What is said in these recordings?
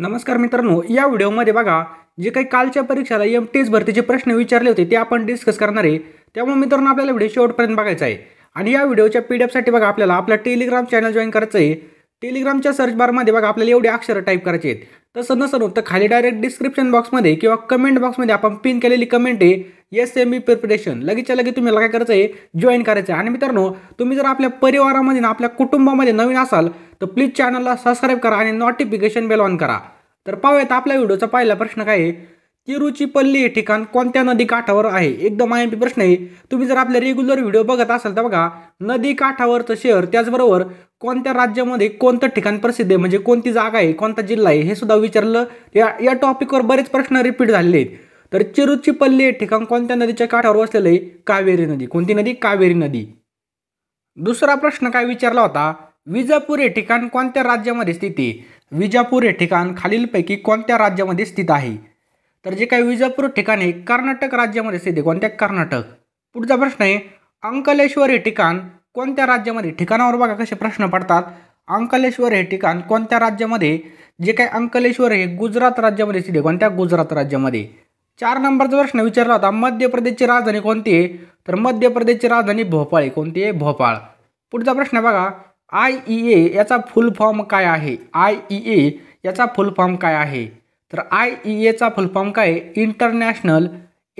नमस्कार मित्रांनो या व्हिडिओमध्ये बघा जे काही कालच्या परीक्षेला एम टी एस भरतीचे प्रश्न विचारले होते ते आपण डिस्कस करणार आहे त्यामुळे मित्रांनो आपल्याला व्हिडिओ शेवटपर्यंत बघायचा आहे आणि या व्हिडिओच्या पी डी एफसाठी बघा आपल्याला आपला टेलिग्राम चॅनल जॉईन करायचं आहे टेलिग्रामच्या सर्च बारमध्ये बघा आपल्याला एवढे अक्षर टाईप करायचे आहेत तसं नसलो तर खाली डायरेक्ट डिस्क्रिप्शन बॉक्समध्ये किंवा कमेंट बॉक्समध्ये आपण पिन केलेली कमेंट आहे एस एम ई प्रिपरेशन लगेचच्या लगेच तुम्हाला काय करायचं आहे जॉईन करायचं आहे आणि मित्रांनो तुम्ही जर आपल्या परिवारामध्ये ना आपल्या कुटुंबामध्ये नवीन असाल तर प्लीज चॅनलला सबस्क्राईब करा आणि नोटिफिकेशन बेल ऑन करा तर पाहूयात आपल्या व्हिडिओचा पहिला प्रश्न काय आहे तिरुचिपल्ली हे ठिकाण कोणत्या नदी काठावर आहे एकदम आय एम पी प्रश्न आहे तुम्ही जर आपले रेग्युलर व्हिडिओ बघत असाल तर बघा नदी काठावरचं शहर त्याचबरोबर कोणत्या राज्यामध्ये कोणतं ठिकाण प्रसिद्ध आहे म्हणजे कोणती जागा आहे कोणता जिल्हा आहे हे सुद्धा विचारलं या या टॉपिकवर बरेच प्रश्न रिपीट झालेले आहेत तर तिरुचिपल्ली हे ठिकाण कोणत्या नदीच्या काठावर वसलेलं आहे कावेरी नदी कोणती नदी कावेरी नदी दुसरा प्रश्न काय विचारला होता विजापूर हे ठिकाण कोणत्या राज्यामध्ये स्थित आहे विजापूर हे ठिकाण खालीलपैकी कोणत्या राज्यामध्ये स्थित आहे तर जे काही विजापूर ठिकाण आहे कर्नाटक राज्यामध्ये सिद्धे कोणत्या कर्नाटक पुढचा प्रश्न आहे अंकलेश्वर हे ठिकाण कोणत्या राज्यामध्ये ठिकाणावर बघा कसे प्रश्न पडतात अंकलेश्वर हे ठिकाण कोणत्या राज्यामध्ये जे काही अंकलेश्वर हे गुजरात राज्यामध्ये सिद्ध कोणत्या गुजरात राज्यामध्ये चार नंबरचा प्रश्न विचारला होता मध्य प्रदेशची राजधानी कोणती आहे तर मध्य प्रदेशची राजधानी भोपाळ आहे कोणती आहे भोपाळ पुढचा प्रश्न बघा आय ई ए याचा फुल फॉर्म काय आहे आय ई ए याचा फुल फॉर्म काय आहे तर आय ई एचा फुलफॉर्म काय international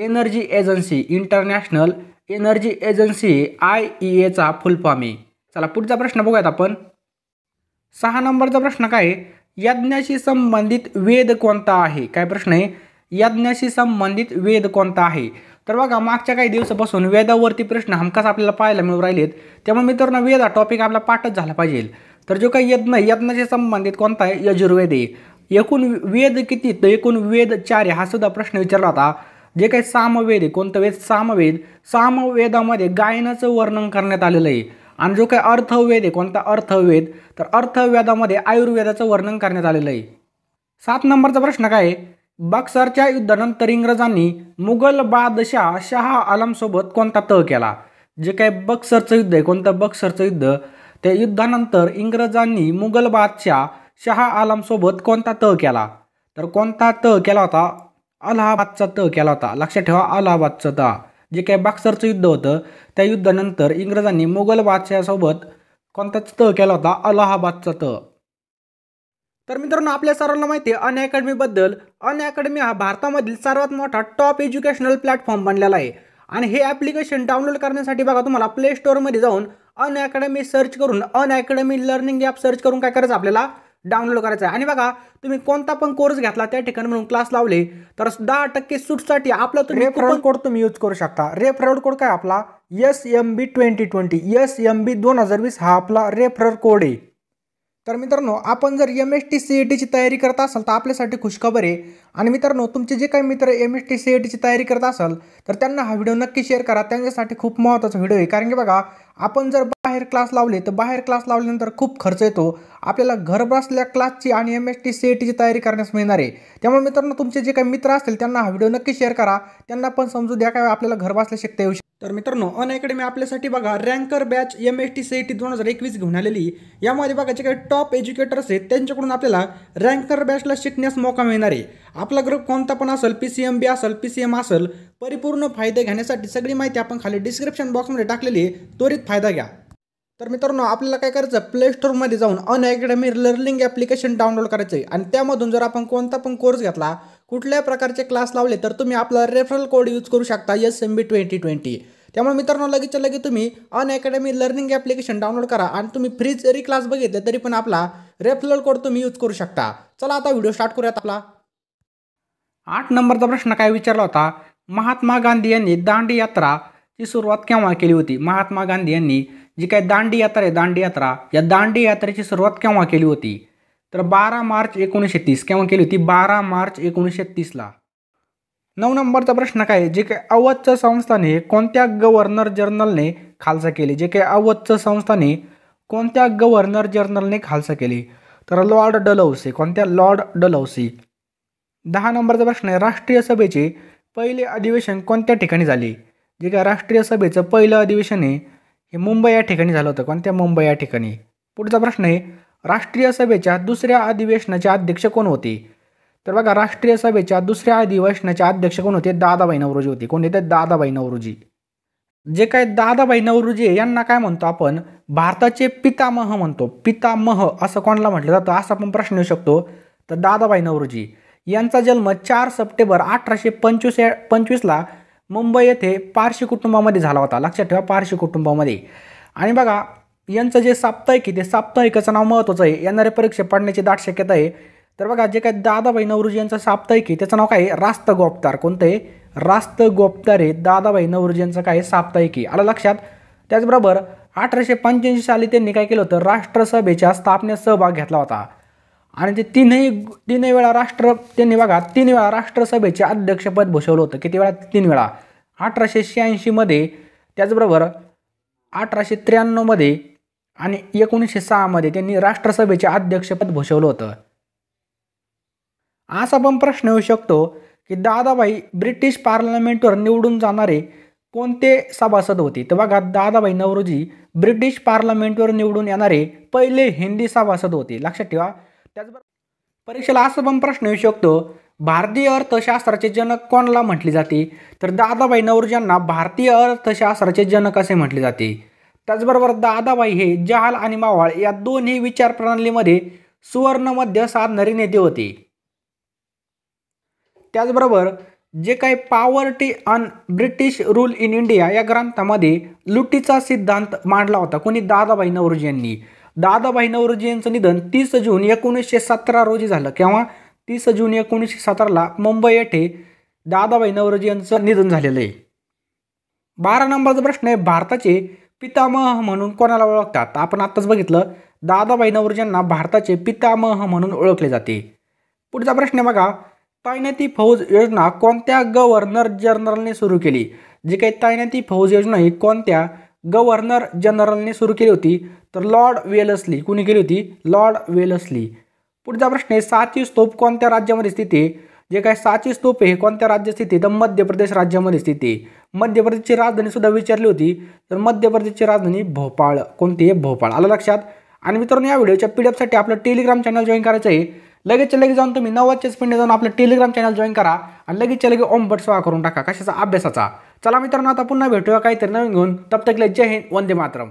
energy agency international energy agency I E एचा फुलफॉर्म आहे चला पुढचा प्रश्न बघूयात आपण सहा नंबरचा प्रश्न काय यज्ञाशी संबंधित वेद कोणता आहे काय प्रश्न आहे यज्ञाशी संबंधित वेद कोणता आहे तर बघा मागच्या काही दिवसापासून वेदावरती प्रश्न हमखास आपल्याला पाहायला मिळू राहिलेत त्यामुळे मित्रांनो वेद हा टॉपिक आपला पाठच झाला पाहिजे तर जो काही यज्ञ यज्ञाशी संबंधित कोणता आहे यजुर्वेद आहे एकूण वेद किती तर एकूण वेद चार हा सुद्धा प्रश्न विचारला होता जे काही सामवेद आहे कोणतं वेद सामवेद सामवेदामध्ये गायनाचं वर्णन करण्यात आलेलं आहे आणि जो काही अर्थवेद आहे कोणता अर्थवेद तर अर्थवेदामध्ये आयुर्वेदाचं वर्णन करण्यात आलेलं आहे सात नंबरचा प्रश्न काय आहे बक्सरच्या युद्धानंतर इंग्रजांनी मुघल बादशाह शाह आलमसोबत कोणता तह केला जे काय बक्सरचं युद्ध आहे कोणतं बक्सरचं युद्ध त्या युद्धानंतर इंग्रजांनी मुघल बादशाह शहा आलमसोबत कोणता त केला तर कोणता त केला होता अलाहाबादचा त केला होता लक्षात ठेवा अलाहाबादचा त जे काही बाक्सरचं युद्ध होतं त्या युद्धानंतर इंग्रजांनी मुघल बादशाहसोबत कोणताच त केला होता अलाहाबादचा त तर मित्रांनो आपल्या सर्वांना माहिती आहे अन अकॅडमीबद्दल अन अकॅडमी हा भारतामधील सर्वात मोठा टॉप एज्युकेशनल प्लॅटफॉर्म बनलेला आहे आणि हे ॲप्लिकेशन डाउनलोड करण्यासाठी बघा तुम्हाला प्ले स्टोअरमध्ये जाऊन अन अकॅडमी सर्च करून Unacademy learning app search करून काय करायचं आपल्याला डाउनलोड करायचा आहे आणि बघा तुम्ही कोणता पण कोर्स घेतला त्या ठिकाणी म्हणून क्लास लावले तर दहा टक्के सूटसाठी आपला तुम्ही रेफरल कोड तुम्ही यूज करू शकता रेफरल कोड काय आपला S M B twenty twenty S M B दोन हजार वीस हा आपला रेफरल कोड आहे तर मित्रांनो आपण जर M S T C E तयारी करत असाल तर आपल्यासाठी खुशखबर आहे आणि मित्रांनो तुमचे जे काही मित्र M S T C E तयारी करत असाल तर त्यांना हा व्हिडिओ नक्की शेअर करा त्यांच्यासाठी खूप महत्त्वाचा व्हिडिओ आहे कारण की बघा आपण जर बाहेर क्लास लावले तर बाहेर क्लास लावल्यानंतर खूप खर्च येतो आपल्याला घर बसल्या क्लासची आणि एम एस टी सी टीची तयारी करण्यास मिळणार आहे त्यामुळे मित्रांनो तुमचे जे काही मित्र असतील त्यांना हा व्हिडिओ नक्की शेअर करा त्यांना पण समजू द्या काय आपल्याला घर बसल्या शिकता येऊ शकतो तर मित्रांनो अन अकॅडमी आपल्यासाठी बघा ranker batch M S T C E T दोन हजार एकवीस घेऊन आलेली यामध्ये बघा जे काही टॉप एज्युकेटर आहेत त्यांच्याकडून आपल्याला रँकर बॅचला शिकण्यास मोका मिळणार आहे आपला ग्रुप कोणता पण असेल पी सी एम बी असेल पी सी एम असेल परिपूर्ण फायदे घेण्यासाठी सगळी माहिती आपण खाली डिस्क्रिप्शन बॉक्समध्ये टाकलेली त्वरित फायदा घ्या तर मित्रांनो आपल्याला काय करायचं प्ले स्टोरमध्ये जाऊन अन लर्निंग ॲप्लिकेशन डाउनलोड करायचं आहे आणि त्यामधून जर आपण कोणता पण कोर्स घेतला कुठल्याही प्रकारचे क्लास लावले तर तुम्ही आपला रेफरल कोड यूज करू शकता S M B twenty twenty त्यामुळे मित्रांनो लगेचच्या लगेच तुम्ही अन लर्निंग ॲप्लिकेशन डाउनलोड करा आणि तुम्ही फ्री जरी क्लास बघितले तरी पण आपला रेफरल कोड तुम्ही यूज करू शकता चला आता व्हिडिओ स्टार्ट करूयात आपला आठ नंबरचा प्रश्न काय विचारला होता महात्मा गांधी यांनी दांडी यात्राची सुरुवात केव्हा केली होती महात्मा गांधी यांनी जी काय दांडी यात्रा आहे दांडी यात्रा या दांडी यात्रेची सुरुवात केव्हा केली होती तर बारा मार्च एकोणीसशे तीस केव्हा केली होती बारा मार्च एकोणीसशे तीसला नऊ नंबरचा प्रश्न काय जे काय अवधचं संस्थाने कोणत्या गव्हर्नर जनरलने खालसा केले जे काय अवधचं संस्थाने कोणत्या गव्हर्नर जनरलने खालसा केली तर लॉर्ड डलौसी कोणत्या लॉर्ड डलौसी दहा नंबरचा प्रश्न आहे राष्ट्रीय सभेचे पहिले अधिवेशन कोणत्या ठिकाणी झाले जे काय राष्ट्रीय सभेचं पहिलं अधिवेशन आहे हे मुंबई या ठिकाणी झालं होतं कोणत्या मुंबई या ठिकाणी पुढचा प्रश्न आहे राष्ट्रीय सभेच्या दुसऱ्या अधिवेशनाचे अध्यक्ष कोण होते तर बघा राष्ट्रीय सभेच्या दुसऱ्या अधिवेशनाचे अध्यक्ष कोण होते दादाबाई नवरोजी होते कोण येते दादाबाई नवरोजी जे काय दादाबाई नवरोजी यांना काय म्हणतो आपण भारताचे पितामह म्हणतो पितामह असं कोणाला म्हटलं जातं असा आपण प्रश्न येऊ शकतो तर दादाबाई नवरोजी यांचा जन्म चार सप्टेंबर अठराशे पंचवीस पंचवीसला मुंबई येथे पारशी कुटुंबामध्ये झाला होता लक्षात ठेवा पारशी कुटुंबामध्ये आणि बघा यांचं जे साप्ताहिक आहे ते साप्ताहिकाचं नाव महत्त्वाचं आहे येणारे परीक्षा पडण्याची दाट शक्यता आहे तर बघा जे काय दादाबाई नवरोजी यांचं साप्ताहिक आहे त्याचं नाव काय आहे रास्त गोप्तार कोणतं आहे रास्त गोप्तार हे दादाबाई नवरोजी यांचं काय साप्ताहिक आहे आलं लक्षात त्याचबरोबर अठराशे पंच्याऐंशी साली त्यांनी काय केलं होतं राष्ट्रसभेच्या स्थापनेत सहभाग घेतला होता आणि ते तीनही तीनही वेळा राष्ट्र त्यांनी बघा तीन वेळा राष्ट्रसभेचे अध्यक्षपद भूषवलं होतं किती वेळा तीन वेळा अठराशे शहाऐंशीमध्ये त्याचबरोबर अठराशे त्र्याण्णवमध्ये आणि एकोणीसशे सहामध्ये त्यांनी राष्ट्रसभेचे अध्यक्षपद भूषवलं होतं असा पण प्रश्न येऊ शकतो की दादाबाई ब्रिटिश पार्लमेंटवर निवडून जाणारे कोणते सभासद होते तर बघा दादाबाई नवरोजी ब्रिटिश पार्लमेंटवर निवडून येणारे पहिले हिंदी सभासद होते लक्षात ठेवा त्याचबरोबर परीक्षेला असं पण प्रश्न येऊ शकतो भारतीय अर्थशास्त्राचे जनक कोणाला म्हटले जाते तर दादाबाई नवरोजींना भारतीय अर्थशास्त्राचे जनक असे म्हटले जाते त्याचबरोबर दादाबाई हे जहाल आणि मावाळ या दोन्ही विचारप्रणालीमध्ये प्रणालीमध्ये सुवर्णमध्य साधणारे नेते होते त्याचबरोबर जे काही poverty un British rule in India या ग्रंथामध्ये लुटीचा सिद्धांत मांडला होता कोणी दादाबाई नवरोजी यांनी दादाभाई नवरोजी यांचं निधन तीस जून एकोणीसशे सतरा रोजी झालं किंवा तीस जून एकोणीसशे सतराला मुंबई येथे दादाभाई नवरोजी यांचं निधन झालेलं आहे बारा नंबरचा प्रश्न आहे भारताचे पितामह म्हणून कोणाला ओळखतात आपण आत्ताच बघितलं दादाभाई नवरोजींना भारताचे पितामह म्हणून ओळखले जाते पुढचा प्रश्न आहे बघा तायनाती फौज योजना कोणत्या गव्हर्नर जनरलने सुरू केली जी काही तायनाती फौज योजना ही कोणत्या गव्हर्नर जनरलने सुरू केली होती तर लॉर्ड वेलसली कुणी केली होती लॉर्ड वेलसली पुढचा प्रश्न आहे साची स्तूप कोणत्या राज्यामध्ये स्थित आहे जे काय साची स्तूप हे कोणत्या राज्यात स्थित आहे तर मध्य प्रदेश राज्यामध्ये स्थित आहे मध्य प्रदेशची राजधानी सुद्धा विचारली होती तर मध्य प्रदेशची राजधानी भोपाळ कोणती आहे भोपाळ आलं लक्षात आणि मित्रांनो या व्हिडिओच्या पी डी आपलं टेलिग्राम चॅनल जॉईन करायचं आहे लगेचच्या लगेच जाऊन तुम्ही नव्वदच्या स्पीडने जाऊन आपलं टेलिग्राम चॅनल जॉईन करा आणि लगेचच्या लगेच ओम बट करून टाका कशाचा अभ्यासाचा चला मित्रांनो आता पुन्हा भेटूया काहीतरी नवीन घेऊन तब तकले जय हिंद वंदे मातरम